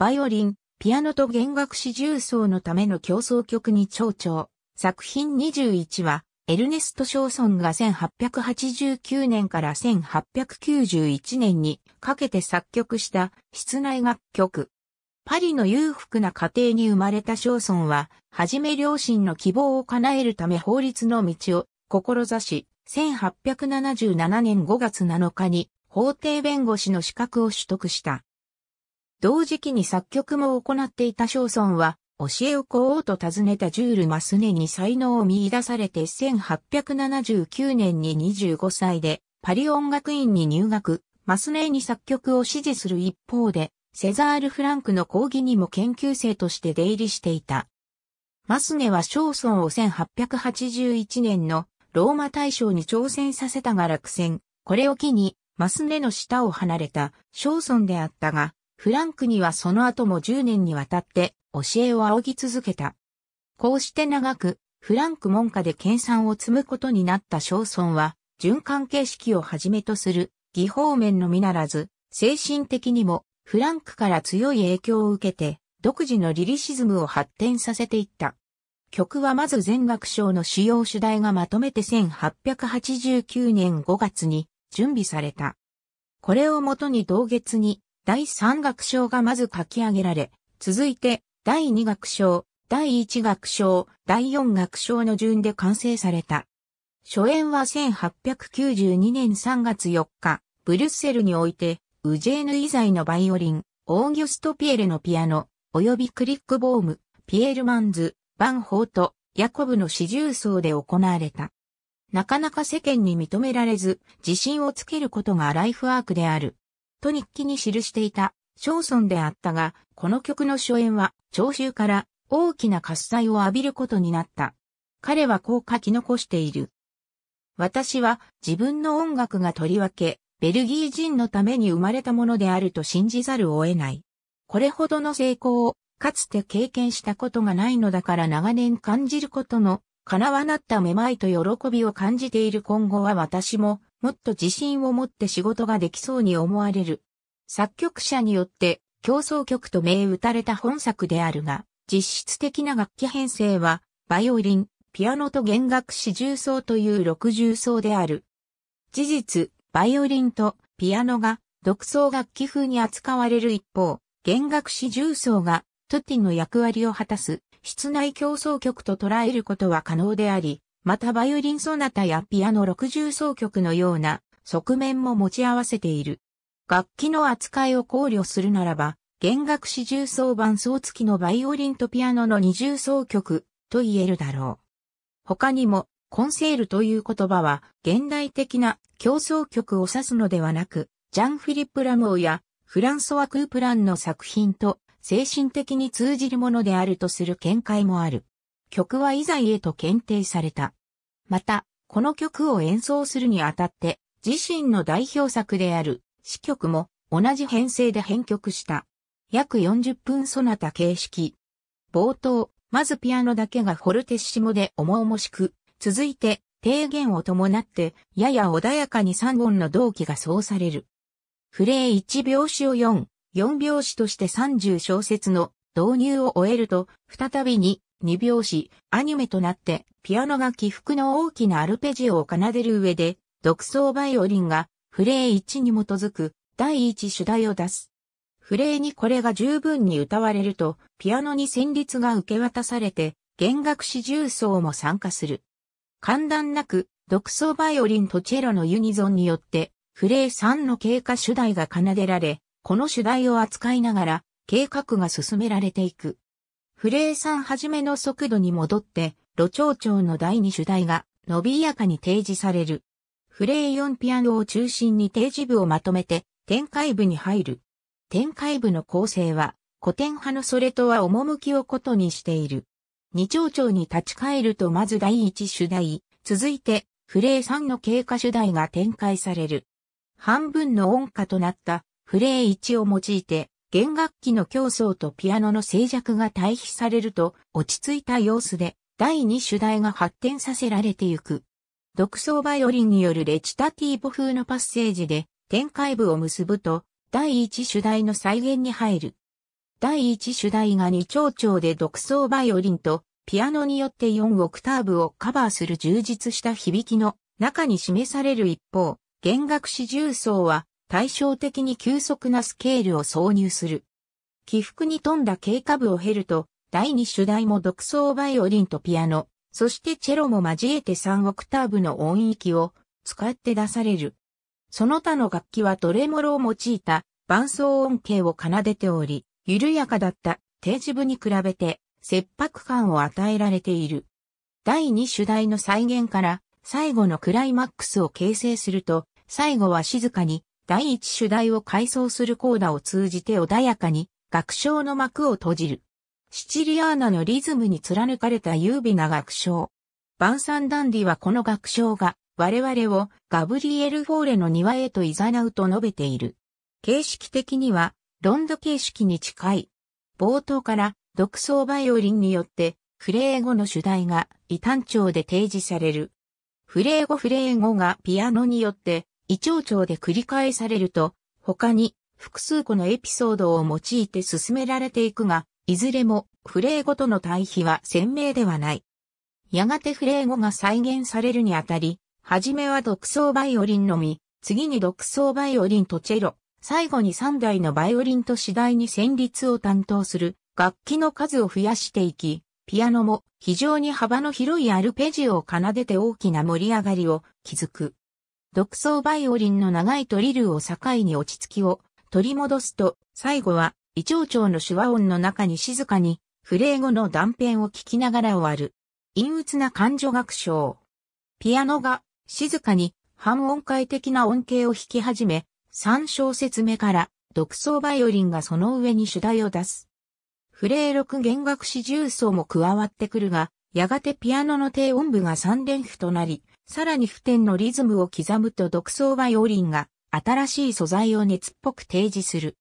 バイオリン、ピアノと弦楽四重奏のための競争曲に長調。作品21は、エルネスト・ショーソンが1889年から1891年にかけて作曲した室内楽曲。パリの裕福な家庭に生まれたショーソンは、はじめ両親の希望を叶えるため法律の道を志し、1877年5月7日に法廷弁護士の資格を取得した。同時期に作曲も行っていたショソンは、教えをこうと尋ねたジュール・マスネに才能を見出されて1879年に25歳でパリ音楽院に入学、マスネに作曲を支持する一方で、セザール・フランクの講義にも研究生として出入りしていた。マスネはショソンを1881年のローマ大賞に挑戦させたが落選。これを機に、マスネの下を離れた小村であったが、フランクにはその後も10年にわたって教えを仰ぎ続けた。こうして長く、フランク門下で研鑽を積むことになった小村は、循環形式をはじめとする、技法面のみならず、精神的にも、フランクから強い影響を受けて、独自のリリシズムを発展させていった。曲はまず全楽章の主要主題がまとめて1889年5月に準備された。これをもとに同月に第3楽章がまず書き上げられ、続いて第2楽章、第1楽章、第4楽章の順で完成された。初演は1892年3月4日、ブリュッセルにおいて、ウジェーヌ以在のバイオリン、オーギュスト・ピエレのピアノ、及びクリック・ボーム、ピエール・マンズ、バン・ホート、ヤコブの四重奏で行われた。なかなか世間に認められず、自信をつけることがライフワークである。と日記に記していた、小村であったが、この曲の初演は、聴衆から大きな喝采を浴びることになった。彼はこう書き残している。私は自分の音楽がとりわけ、ベルギー人のために生まれたものであると信じざるを得ない。これほどの成功を、かつて経験したことがないのだから長年感じることの、叶わなっためまいと喜びを感じている今後は私も、もっと自信を持って仕事ができそうに思われる。作曲者によって競争曲と銘打たれた本作であるが、実質的な楽器編成は、バイオリン、ピアノと弦楽四重奏という六重奏である。事実、バイオリンとピアノが独奏楽器風に扱われる一方、弦楽四重奏がトゥティの役割を果たす室内競争曲と捉えることは可能であり、またバイオリンソナタやピアノ60奏曲のような側面も持ち合わせている。楽器の扱いを考慮するならば、弦楽四重奏伴奏付きのバイオリンとピアノの二重奏曲と言えるだろう。他にも、コンセールという言葉は現代的な競争曲を指すのではなく、ジャン・フィリップ・ラモーやフランソワ・クープランの作品と精神的に通じるものであるとする見解もある。曲は遺罪へと検定された。また、この曲を演奏するにあたって、自身の代表作である、詩曲も同じ編成で編曲した。約40分そなた形式。冒頭、まずピアノだけがフォルテッシモで重々しく、続いて、低減を伴って、やや穏やかに3本の同期がそうされる。フレー1拍子を4、4拍子として30小節の導入を終えると、再びに二拍子、アニメとなって、ピアノが起伏の大きなアルペジオを奏でる上で、独奏バイオリンが、フレー1に基づく、第1主題を出す。フレーにこれが十分に歌われると、ピアノに旋律が受け渡されて、弦楽四重奏も参加する。簡単なく、独奏バイオリンとチェロのユニゾンによって、フレー3の経過主題が奏でられ、この主題を扱いながら、計画が進められていく。フレーさんはじめの速度に戻って、路長長の第二主題が、伸びやかに提示される。フレー4ピアノを中心に提示部をまとめて、展開部に入る。展開部の構成は、古典派のそれとは趣をことにしている。二長長に立ち返るとまず第一主題、続いて、フレー3の経過主題が展開される。半分の音歌となったフレー1を用いて弦楽器の競争とピアノの静寂が対比されると、落ち着いた様子で、第二主題が発展させられてゆく。独奏バイオリンによるレチタティーボ風のパッセージで、展開部を結ぶと、第一主題の再現に入る。第一主題が二長調で独奏バイオリンとピアノによって4オクターブをカバーする充実した響きの中に示される一方、弦楽四重奏は対照的に急速なスケールを挿入する。起伏に富んだ経過部を経ると、第二主題も独奏バイオリンとピアノ、そしてチェロも交えて3オクターブの音域を使って出される。その他の楽器はドレモロを用いた伴奏音形を奏でており、緩やかだった定時部に比べて切迫感を与えられている。第二主題の再現から最後のクライマックスを形成すると、最後は静かに第一主題を改装するコーナーを通じて穏やかに楽章の幕を閉じる。シチリアーナのリズムに貫かれた優美な楽章。バンサンダンディはこの楽章が我々をガブリエル・フォーレの庭へと誘うと述べている。形式的にはロンド形式に近い。冒頭から独奏バイオリンによってフレーゴの主題が異単調で提示される。フレー語フレーゴがピアノによって胃腸腸で繰り返されると、他に複数個のエピソードを用いて進められていくが、いずれもフレー語との対比は鮮明ではない。やがてフレー語が再現されるにあたり、はじめは独奏バイオリンのみ、次に独奏バイオリンとチェロ、最後に3台のバイオリンと次第に旋律を担当する楽器の数を増やしていき、ピアノも非常に幅の広いアルペジオを奏でて大きな盛り上がりを築く。独奏バイオリンの長いトリルを境に落ち着きを取り戻すと、最後は、胃腸腸の手話音の中に静かに、フレー語の断片を聞きながら終わる。陰鬱な感情学章。ピアノが、静かに、半音階的な音形を弾き始め、3小節目から、独奏バイオリンがその上に主題を出す。フレー六弦楽四重奏も加わってくるが、やがてピアノの低音部が3連符となり、さらに普天のリズムを刻むと独奏バイオリンが新しい素材を熱っぽく提示する。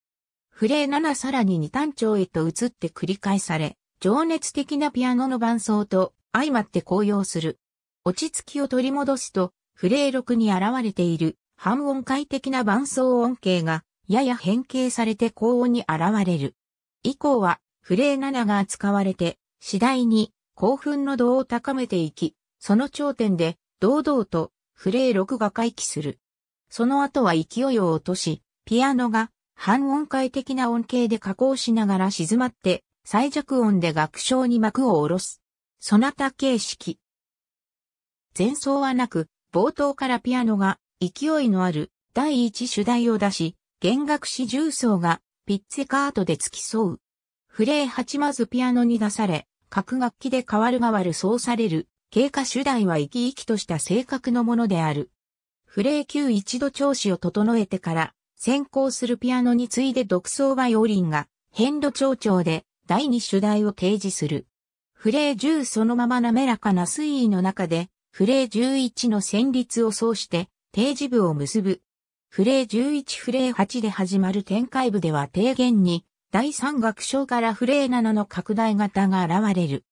フレー7さらに二単調へと移って繰り返され、情熱的なピアノの伴奏と相まって高揚する。落ち着きを取り戻すと、フレー6に現れている半音階的な伴奏音形がやや変形されて高音に現れる。以降はフレー7が扱われて次第に興奮の度を高めていき、その頂点で堂々とフレー6が回帰する。その後は勢いを落とし、ピアノが半音階的な音形で加工しながら静まって最弱音で楽章に幕を下ろす。そなた形式。前奏はなく、冒頭からピアノが勢いのある第一主題を出し、弦楽師重奏がピッツェカートで付き添う。フレー8まずピアノに出され、各楽器で変わる変わるそうされる経過主題は生き生きとした性格のものである。フレー級一度調子を整えてから、先行するピアノに次いで独奏バイオリンが、変度調調で第二主題を提示する。フレー10そのまま滑らかな推移の中で、フレー11の旋律を奏して、定時部を結ぶ。フレー11フレー8で始まる展開部では低減に、第3楽章からフレー7の拡大型が現れる。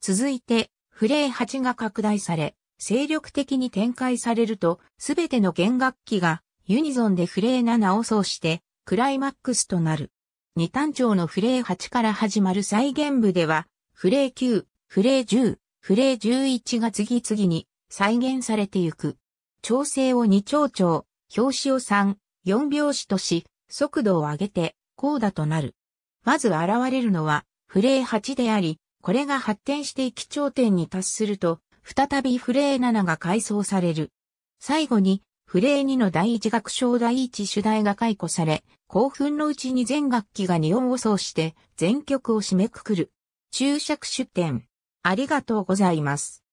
続いて、フレー8が拡大され、精力的に展開されると、すべての弦楽器がユニゾンでフレー7を奏して、クライマックスとなる。二単調のフレー8から始まる再現部では、フレー9、フレー10、フレー11が次々に再現されていく。調整を2長調、表紙を3、4拍子とし、速度を上げて、コーダとなる。まず現れるのは、フレー8であり、これが発展していき頂点に達すると、再びフレー7が改装される。最後に、フレー2の第一楽章第一主題が解雇され、興奮のうちに全楽器が2音を奏して、全曲を締めくくる。注釈出典。ありがとうございます。